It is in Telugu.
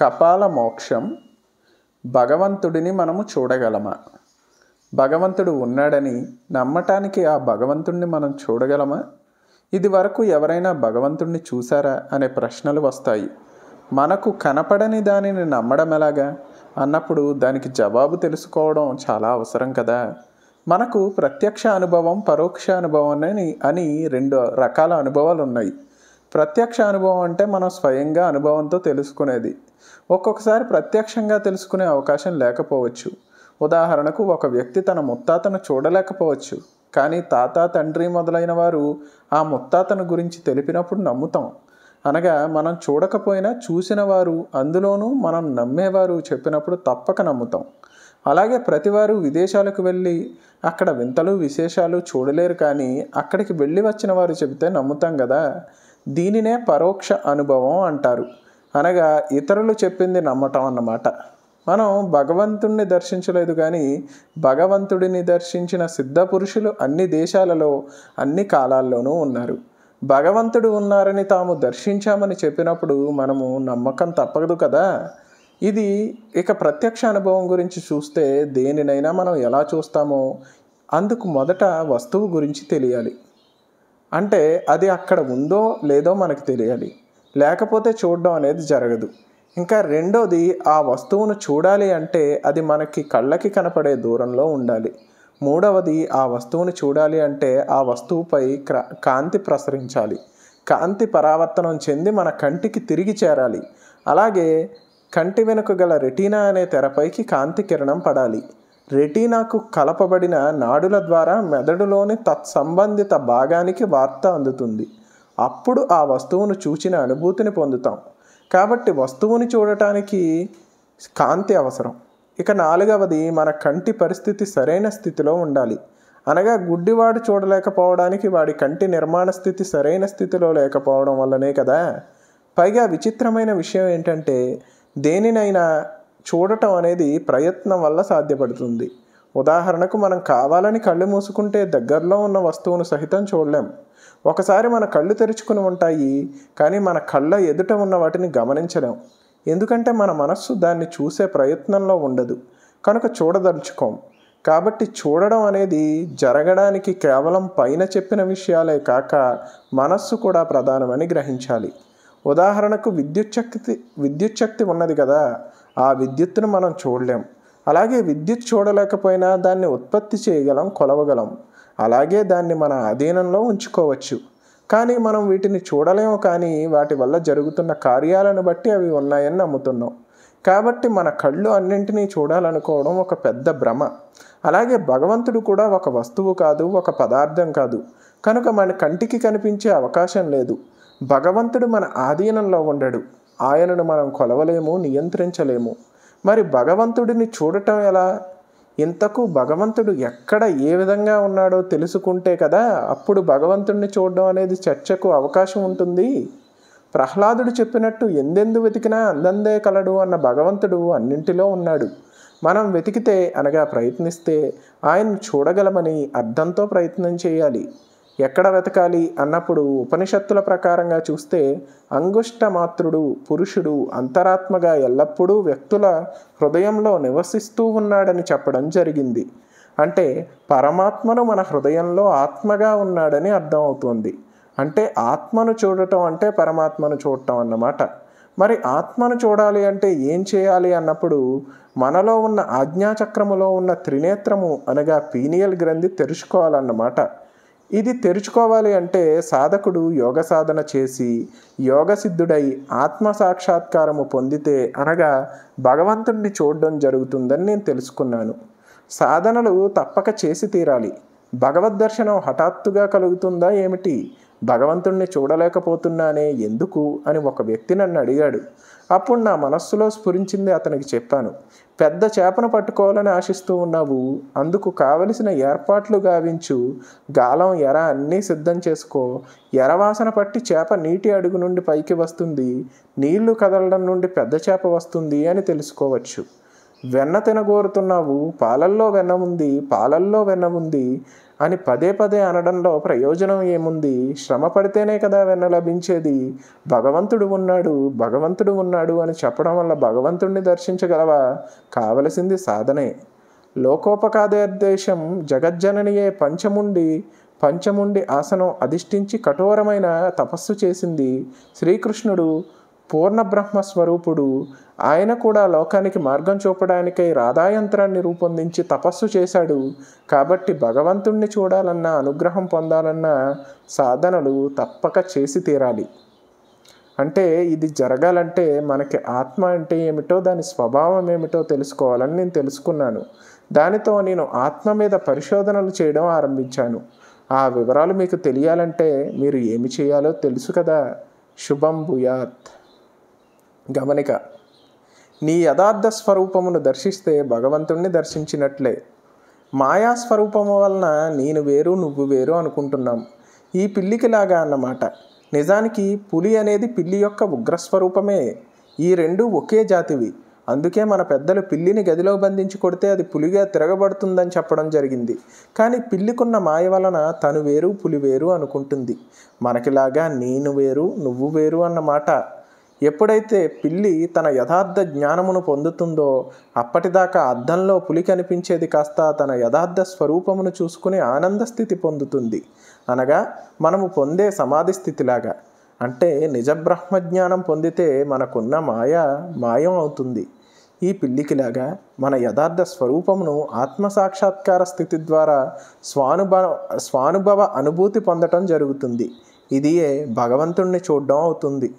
కపాల మోక్షం భగవంతుడిని మనము చూడగలమా భగవంతుడు ఉన్నాడని నమ్మటానికి ఆ భగవంతుడిని మనం చూడగలమా ఇది వరకు ఎవరైనా భగవంతుడిని చూసారా అనే ప్రశ్నలు వస్తాయి మనకు కనపడని దానిని నమ్మడం ఎలాగా అన్నప్పుడు దానికి జవాబు తెలుసుకోవడం చాలా అవసరం కదా మనకు ప్రత్యక్ష అనుభవం పరోక్ష అనుభవం అని అని రెండు రకాల అనుభవాలు ఉన్నాయి ప్రత్యక్ష అనుభవం అంటే మనం స్వయంగా అనుభవంతో తెలుసుకునేది ఒక్కొక్కసారి ప్రత్యక్షంగా తెలుసుకునే అవకాశం లేకపోవచ్చు ఉదాహరణకు ఒక వ్యక్తి తన ముత్తాతను చూడలేకపోవచ్చు కానీ తాత తండ్రి మొదలైన వారు ఆ ముత్తాతను గురించి తెలిపినప్పుడు నమ్ముతాం అనగా మనం చూడకపోయినా చూసిన వారు అందులోనూ మనం నమ్మేవారు చెప్పినప్పుడు తప్పక నమ్ముతాం అలాగే ప్రతివారు విదేశాలకు వెళ్ళి అక్కడ వింతలు విశేషాలు చూడలేరు కానీ అక్కడికి వెళ్ళి వచ్చిన వారు చెబితే నమ్ముతాం కదా దీనినే పరోక్ష అనుభవం అంటారు అనగా ఇతరులు చెప్పింది నమ్మటం అన్నమాట మనం భగవంతుణ్ణి దర్శించలేదు కానీ భగవంతుడిని దర్శించిన సిద్ధ పురుషులు అన్ని దేశాలలో అన్ని కాలాల్లోనూ ఉన్నారు భగవంతుడు ఉన్నారని తాము దర్శించామని చెప్పినప్పుడు మనము నమ్మకం తప్పదు కదా ఇది ఇక ప్రత్యక్ష అనుభవం గురించి చూస్తే దేనినైనా మనం ఎలా చూస్తామో అందుకు మొదట వస్తువు గురించి తెలియాలి అంటే అది అక్కడ ఉందో లేదో మనకు తెలియాలి లేకపోతే చూడడం అనేది జరగదు ఇంకా రెండోది ఆ వస్తువును చూడాలి అంటే అది మనకి కళ్ళకి కనపడే దూరంలో ఉండాలి మూడవది ఆ వస్తువును చూడాలి అంటే ఆ వస్తువుపై కాంతి ప్రసరించాలి కాంతి పరావర్తనం చెంది మన కంటికి తిరిగి చేరాలి అలాగే కంటి వెనుక గల రెటీనా అనే తెరపైకి కాంతి కిరణం పడాలి రెటీనాకు కలపబడిన నాడుల ద్వారా మెదడులోని తత్సంబంధిత భాగానికి వార్త అందుతుంది అప్పుడు ఆ వస్తువును చూచిన అనుభూతిని పొందుతాం కాబట్టి వస్తువుని చూడటానికి కాంతి అవసరం ఇక నాలుగవది మన కంటి పరిస్థితి సరైన స్థితిలో ఉండాలి అనగా గుడ్డివాడు చూడలేకపోవడానికి వాడి కంటి నిర్మాణ స్థితి సరైన స్థితిలో లేకపోవడం వల్లనే కదా పైగా విచిత్రమైన విషయం ఏంటంటే దేనినైనా చూడటం అనేది ప్రయత్నం వల్ల సాధ్యపడుతుంది ఉదాహరణకు మనం కావాలని కళ్ళు మూసుకుంటే దగ్గరలో ఉన్న వస్తువును సహితం చూడలేం ఒకసారి మన కళ్ళు తెరుచుకుని ఉంటాయి కానీ మన కళ్ళ ఎదుట ఉన్న వాటిని గమనించలేం ఎందుకంటే మన మనస్సు దాన్ని చూసే ప్రయత్నంలో ఉండదు కనుక చూడదలుచుకోం కాబట్టి చూడడం అనేది జరగడానికి కేవలం పైన చెప్పిన విషయాలే కాక మనస్సు కూడా ప్రధానమని గ్రహించాలి ఉదాహరణకు విద్యుత్ శక్తి విద్యుత్ శక్తి ఉన్నది కదా ఆ విద్యుత్తును మనం చూడలేం అలాగే విద్యుత్ చూడలేకపోయినా దాన్ని ఉత్పత్తి చేయగలం కొలవగలం అలాగే దాన్ని మన అధీనంలో ఉంచుకోవచ్చు కానీ మనం వీటిని చూడలేము కానీ వాటి వల్ల జరుగుతున్న కార్యాలను బట్టి అవి ఉన్నాయని నమ్ముతున్నాం కాబట్టి మన కళ్ళు అన్నింటినీ చూడాలనుకోవడం ఒక పెద్ద భ్రమ అలాగే భగవంతుడు కూడా ఒక వస్తువు కాదు ఒక పదార్థం కాదు కనుక మన కంటికి కనిపించే అవకాశం లేదు భగవంతుడు మన ఆధీనంలో ఉండడు ఆయనను మనం కొలవలేము నియంత్రించలేము మరి భగవంతుడిని చూడటం ఎలా ఇంతకు భగవంతుడు ఎక్కడ ఏ విధంగా ఉన్నాడో తెలుసుకుంటే కదా అప్పుడు భగవంతుడిని చూడడం అనేది చర్చకు అవకాశం ఉంటుంది ప్రహ్లాదుడు చెప్పినట్టు ఎందెందు వెతికినా అందందే కలడు అన్న భగవంతుడు అన్నింటిలో ఉన్నాడు మనం వెతికితే అనగా ప్రయత్నిస్తే ఆయన్ని చూడగలమని అర్థంతో ప్రయత్నం చేయాలి ఎక్కడ వెతకాలి అన్నప్పుడు ఉపనిషత్తుల ప్రకారంగా చూస్తే అంగుష్ట మాతృడు పురుషుడు అంతరాత్మగా ఎల్లప్పుడూ వ్యక్తుల హృదయంలో నివసిస్తూ ఉన్నాడని చెప్పడం జరిగింది అంటే పరమాత్మను మన హృదయంలో ఆత్మగా ఉన్నాడని అర్థమవుతోంది అంటే ఆత్మను చూడటం అంటే పరమాత్మను చూడటం అన్నమాట మరి ఆత్మను చూడాలి అంటే ఏం చేయాలి అన్నప్పుడు మనలో ఉన్న ఆజ్ఞాచక్రములో ఉన్న త్రినేత్రము అనగా పీనియల్ గ్రంథి తెరుచుకోవాలన్నమాట ఇది తెరుచుకోవాలి అంటే సాధకుడు యోగ సాధన చేసి యోగసిద్ధుడై ఆత్మ సాక్షాత్కారము పొందితే అనగా భగవంతుణ్ణి చూడడం జరుగుతుందని నేను తెలుసుకున్నాను సాధనలు తప్పక చేసి తీరాలి భగవద్దర్శనం హఠాత్తుగా కలుగుతుందా ఏమిటి భగవంతుణ్ణి చూడలేకపోతున్నానే ఎందుకు అని ఒక వ్యక్తి నన్ను అడిగాడు అప్పుడు నా మనస్సులో స్ఫురించింది అతనికి చెప్పాను పెద్ద చేపను పట్టుకోవాలని ఆశిస్తూ ఉన్నావు అందుకు కావలసిన ఏర్పాట్లు గావించు గాలం ఎర అన్నీ సిద్ధం చేసుకో ఎరవాసన పట్టి చేప నీటి అడుగు నుండి పైకి వస్తుంది నీళ్లు కదలడం నుండి పెద్ద చేప వస్తుంది అని తెలుసుకోవచ్చు వెన్న తినగోరుతున్నావు పాలల్లో వెన్న ఉంది పాలల్లో వెన్న ఉంది అని పదే పదే అనడంలో ప్రయోజనం ఏముంది శ్రమ పడితేనే కదా వెన్న లభించేది భగవంతుడు ఉన్నాడు భగవంతుడు ఉన్నాడు అని చెప్పడం వల్ల భగవంతుణ్ణి దర్శించగలవా కావలసింది సాధనే లోకోపకాదేశం జగజ్జననియే పంచముండి పంచముండి ఆసనం అధిష్ఠించి కఠోరమైన తపస్సు చేసింది శ్రీకృష్ణుడు బ్రహ్మస్వరూపుడు ఆయన కూడా లోకానికి మార్గం చూపడానికై రాధాయంత్రాన్ని రూపొందించి తపస్సు చేశాడు కాబట్టి భగవంతుణ్ణి చూడాలన్న అనుగ్రహం పొందాలన్న సాధనలు తప్పక చేసి తీరాలి అంటే ఇది జరగాలంటే మనకి ఆత్మ అంటే ఏమిటో దాని స్వభావం ఏమిటో తెలుసుకోవాలని నేను తెలుసుకున్నాను దానితో నేను ఆత్మ మీద పరిశోధనలు చేయడం ఆరంభించాను ఆ వివరాలు మీకు తెలియాలంటే మీరు ఏమి చేయాలో తెలుసు కదా శుభం భూయాత్ గమనిక నీ యథార్థ స్వరూపమును దర్శిస్తే భగవంతుణ్ణి దర్శించినట్లే మాయా స్వరూపము వలన నేను వేరు నువ్వు వేరు అనుకుంటున్నాం ఈ పిల్లికిలాగా అన్నమాట నిజానికి పులి అనేది పిల్లి యొక్క ఉగ్రస్వరూపమే ఈ రెండు ఒకే జాతివి అందుకే మన పెద్దలు పిల్లిని గదిలో బంధించి కొడితే అది పులిగా తిరగబడుతుందని చెప్పడం జరిగింది కానీ పిల్లికున్న మాయ వలన తను వేరు పులి వేరు అనుకుంటుంది మనకిలాగా నేను వేరు నువ్వు వేరు అన్నమాట ఎప్పుడైతే పిల్లి తన యథార్థ జ్ఞానమును పొందుతుందో అప్పటిదాకా అద్దంలో పులి కనిపించేది కాస్త తన యథార్థ స్వరూపమును చూసుకుని ఆనంద స్థితి పొందుతుంది అనగా మనము పొందే సమాధి స్థితిలాగా అంటే నిజ బ్రహ్మజ్ఞానం పొందితే మనకున్న మాయ మాయం అవుతుంది ఈ పిల్లికిలాగా మన యథార్థ స్వరూపమును ఆత్మసాక్షాత్కార స్థితి ద్వారా స్వానుభవ స్వానుభవ అనుభూతి పొందటం జరుగుతుంది ఇదియే భగవంతుణ్ణి చూడడం అవుతుంది